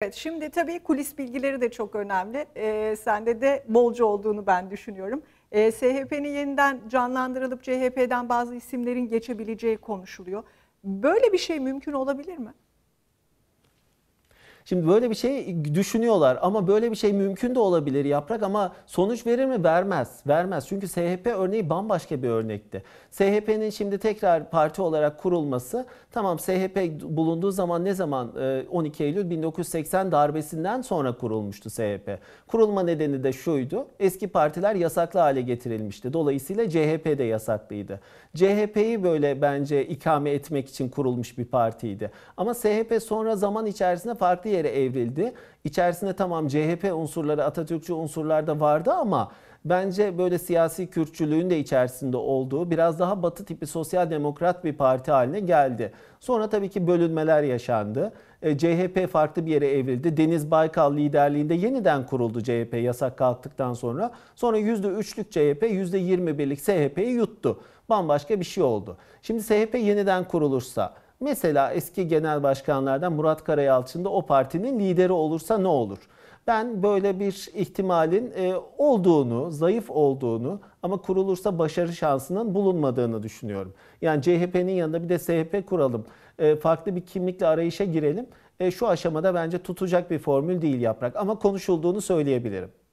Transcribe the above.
Evet şimdi tabii kulis bilgileri de çok önemli. Ee, sende de bolca olduğunu ben düşünüyorum. Ee, SHP'nin yeniden canlandırılıp CHP'den bazı isimlerin geçebileceği konuşuluyor. Böyle bir şey mümkün olabilir mi? Şimdi böyle bir şey düşünüyorlar ama böyle bir şey mümkün de olabilir yaprak ama sonuç verir mi? Vermez. Vermez. Çünkü SHP örneği bambaşka bir örnekti. SHP'nin şimdi tekrar parti olarak kurulması tamam SHP bulunduğu zaman ne zaman 12 e, Eylül 1980 darbesinden sonra kurulmuştu SHP. Kurulma nedeni de şuydu. Eski partiler yasaklı hale getirilmişti. Dolayısıyla CHP de yasaklıydı. CHP'yi böyle bence ikame etmek için kurulmuş bir partiydi. Ama SHP sonra zaman içerisinde farklı yere evrildi. İçerisinde tamam CHP unsurları, Atatürkçü unsurlar da vardı ama bence böyle siyasi Kürtçülüğün de içerisinde olduğu biraz daha batı tipi sosyal demokrat bir parti haline geldi. Sonra tabii ki bölünmeler yaşandı. E, CHP farklı bir yere evrildi. Deniz Baykal liderliğinde yeniden kuruldu CHP yasak kalktıktan sonra. Sonra %3'lük CHP %21'lik SHP'yi yuttu. Bambaşka bir şey oldu. Şimdi SHP yeniden kurulursa Mesela eski genel başkanlardan Murat Karayalçın da o partinin lideri olursa ne olur? Ben böyle bir ihtimalin e, olduğunu, zayıf olduğunu ama kurulursa başarı şansının bulunmadığını düşünüyorum. Yani CHP'nin yanında bir de SHP kuralım, e, farklı bir kimlikle arayışa girelim. E, şu aşamada bence tutacak bir formül değil yaprak ama konuşulduğunu söyleyebilirim.